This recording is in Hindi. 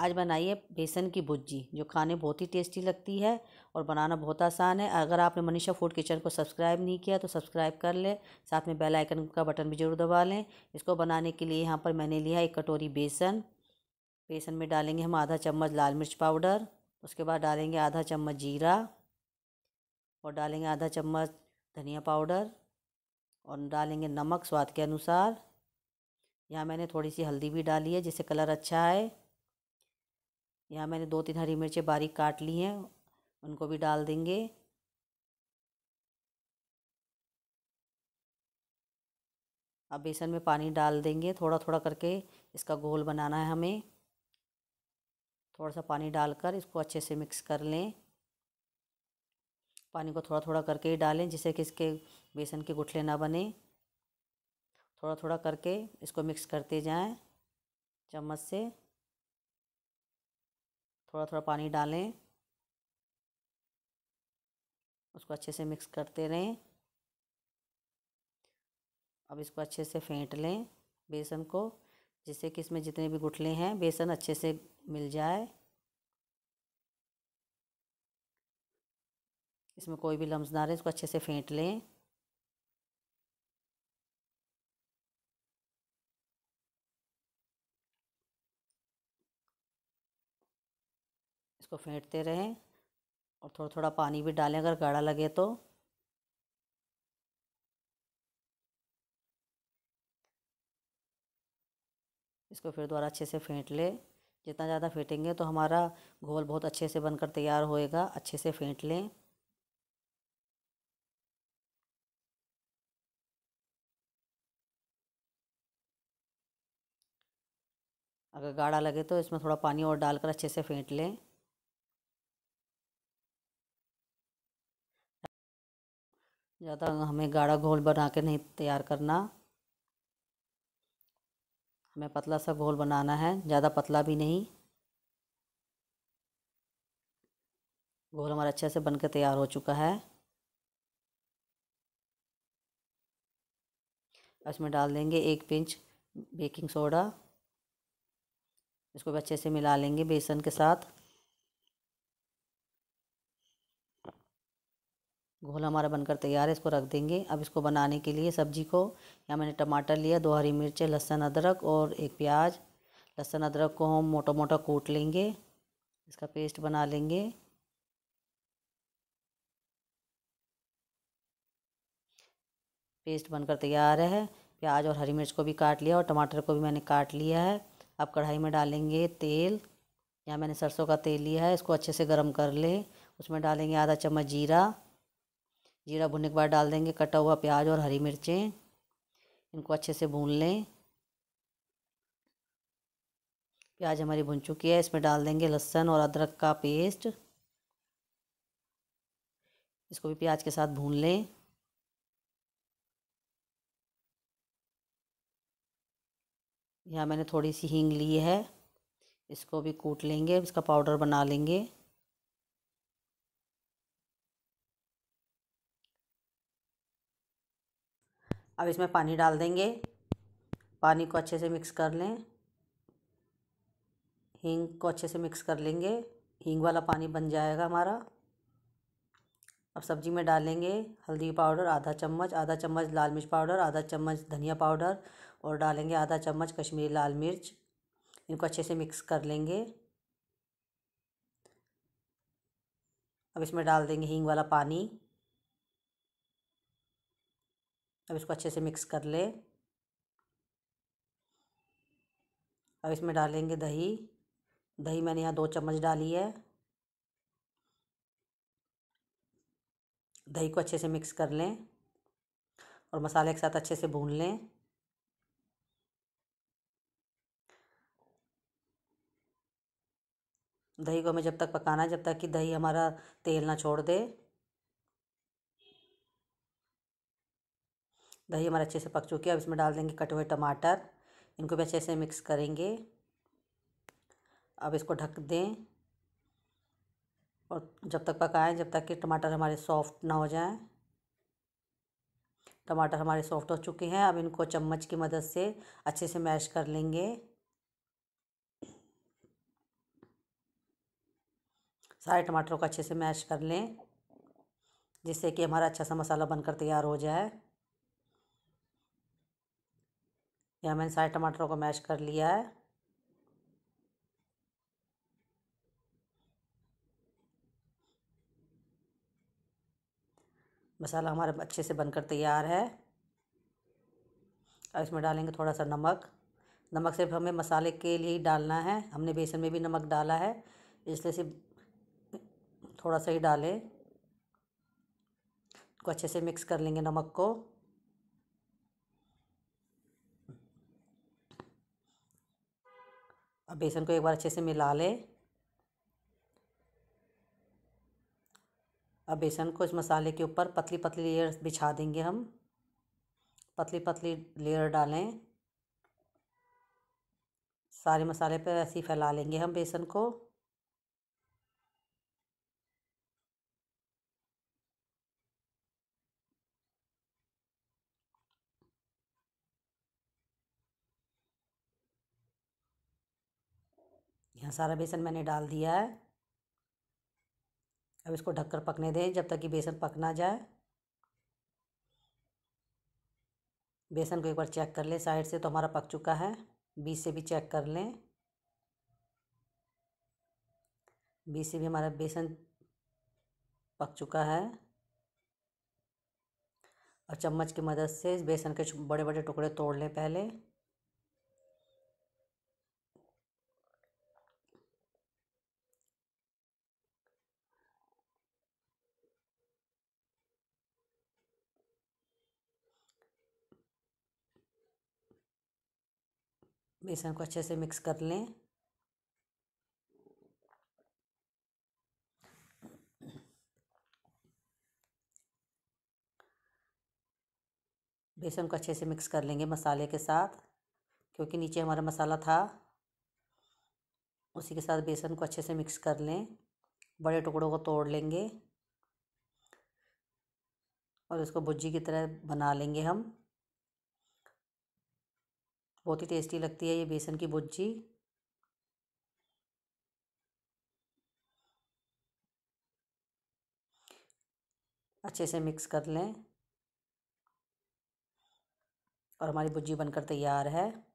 आज बनाइए बेसन की भुजी जो खाने बहुत ही टेस्टी लगती है और बनाना बहुत आसान है अगर आपने मनीषा फूड किचन को सब्सक्राइब नहीं किया तो सब्सक्राइब कर लें साथ में बेल आइकन का बटन भी ज़रूर दबा लें इसको बनाने के लिए यहाँ पर मैंने लिया एक कटोरी बेसन बेसन में डालेंगे हम आधा चम्मच लाल मिर्च पाउडर उसके बाद डालेंगे आधा चम्मच जीरा और डालेंगे आधा चम्मच धनिया पाउडर और डालेंगे नमक स्वाद के अनुसार यहाँ मैंने थोड़ी सी हल्दी भी डाली है जिससे कलर अच्छा आए यहाँ मैंने दो तीन हरी मिर्चें बारीक काट ली हैं उनको भी डाल देंगे अब बेसन में पानी डाल देंगे थोड़ा थोड़ा करके इसका घोल बनाना है हमें थोड़ा सा पानी डालकर इसको अच्छे से मिक्स कर लें पानी को थोड़ा थोड़ा करके ही डालें जिससे कि इसके बेसन के गुठले ना बने थोड़ा थोड़ा करके इसको मिक्स करते जाएं चम्मच से थोड़ा थोड़ा पानी डालें उसको अच्छे से मिक्स करते रहें अब इसको अच्छे से फेंट लें बेसन को जिससे कि इसमें जितने भी गुठले हैं बेसन अच्छे से मिल जाए इसमें कोई भी लम्स ना रहे इसको अच्छे से फेंट लें इसको फेंटते रहें और थोड़ा थोड़ा पानी भी डालें अगर गाढ़ा लगे तो इसको फिर दोबारा अच्छे से फेंट ले जितना ज़्यादा फेंटेंगे तो हमारा घोल बहुत अच्छे से बनकर तैयार होएगा अच्छे से फेंट लें अगर गाढ़ा लगे तो इसमें थोड़ा पानी और डालकर अच्छे से फेंट लें ज़्यादा हमें गाढ़ा घोल बना के नहीं तैयार करना हमें पतला सा घोल बनाना है ज़्यादा पतला भी नहीं घोल हमारा अच्छे से बन के तैयार हो चुका है इसमें डाल देंगे एक पिंच बेकिंग सोडा इसको भी अच्छे से मिला लेंगे बेसन के साथ घोल हमारा बनकर तैयार है इसको रख देंगे अब इसको बनाने के लिए सब्जी को यहाँ मैंने टमाटर लिया दो हरी मिर्चें लहसुन अदरक और एक प्याज लहसुन अदरक को हम मोटा मोटा कूट लेंगे इसका पेस्ट बना लेंगे पेस्ट बनकर तैयार है प्याज और हरी मिर्च को भी काट लिया और टमाटर को भी मैंने काट लिया है अब कढ़ाई में डालेंगे तेल यहाँ मैंने सरसों का तेल लिया है इसको अच्छे से गर्म कर लें उसमें डालेंगे आधा चम्मच जीरा जीरा भुनने के बाद डाल देंगे कटा हुआ प्याज और हरी मिर्चें इनको अच्छे से भून लें प्याज हमारी भुन चुकी है इसमें डाल देंगे लहसुन और अदरक का पेस्ट इसको भी प्याज के साथ भून लें यहाँ मैंने थोड़ी सी हींग ली है इसको भी कूट लेंगे इसका पाउडर बना लेंगे अब इसमें पानी डाल देंगे पानी को अच्छे से मिक्स कर लें हींग को अच्छे से मिक्स कर लेंगे हींग वाला पानी बन जाएगा हमारा अब सब्जी में डालेंगे हल्दी पाउडर आधा चम्मच आधा चम्मच लाल मिर्च पाउडर आधा चम्मच धनिया पाउडर और डालेंगे आधा चम्मच कश्मीरी लाल मिर्च इनको अच्छे से मिक्स कर लेंगे अब इसमें डाल देंगे हींग वाला पानी अब इसको अच्छे से मिक्स कर ले अब इसमें डालेंगे दही दही मैंने यहाँ दो चम्मच डाली है दही को अच्छे से मिक्स कर लें और मसाले के साथ अच्छे से भून लें दही को हमें जब तक पकाना है जब तक कि दही हमारा तेल ना छोड़ दे दही हमारा अच्छे से पक चुकी है अब इसमें डाल देंगे कटे हुए टमाटर इनको भी अच्छे से मिक्स करेंगे अब इसको ढक दें और जब तक पकाएं जब तक कि टमाटर हमारे सॉफ्ट ना हो जाएं टमाटर हमारे सॉफ्ट हो चुके हैं अब इनको चम्मच की मदद से अच्छे से मैश कर लेंगे सारे टमाटरों को अच्छे से मैश कर लें जिससे कि हमारा अच्छा सा मसाला बनकर तैयार हो जाए यहाँ मैंने सारे टमाटरों को मैश कर लिया है मसाला हमारा अच्छे से बनकर तैयार है अब इसमें डालेंगे थोड़ा सा नमक नमक सिर्फ हमें मसाले के लिए ही डालना है हमने बेसन में भी नमक डाला है इसलिए सिर्फ थोड़ा सा ही डालें को अच्छे से मिक्स कर लेंगे नमक को अब बेसन को एक बार अच्छे से मिला लें अब बेसन को इस मसाले के ऊपर पतली पतली लेयर बिछा देंगे हम पतली पतली लेयर डालें सारे मसाले पर ऐसे ही फैला लेंगे हम बेसन को यहाँ सारा बेसन मैंने डाल दिया है अब इसको ढककर पकने दें जब तक कि बेसन पक ना जाए बेसन को एक बार चेक कर लें साइड से तो हमारा पक चुका है बीच से भी चेक कर लें बीच से भी हमारा बेसन पक चुका है और चम्मच की मदद से इस बेसन के बड़े बड़े टुकड़े तोड़ लें पहले बेसन को अच्छे से मिक्स कर लें बेसन को अच्छे से मिक्स कर लेंगे मसाले के साथ क्योंकि नीचे हमारा मसाला था उसी के साथ बेसन को अच्छे से मिक्स कर लें बड़े टुकड़ों को तोड़ लेंगे और इसको भुजी की तरह बना लेंगे हम बहुत ही टेस्टी लगती है ये बेसन की भुजी अच्छे से मिक्स कर लें और हमारी भुजी बनकर तैयार है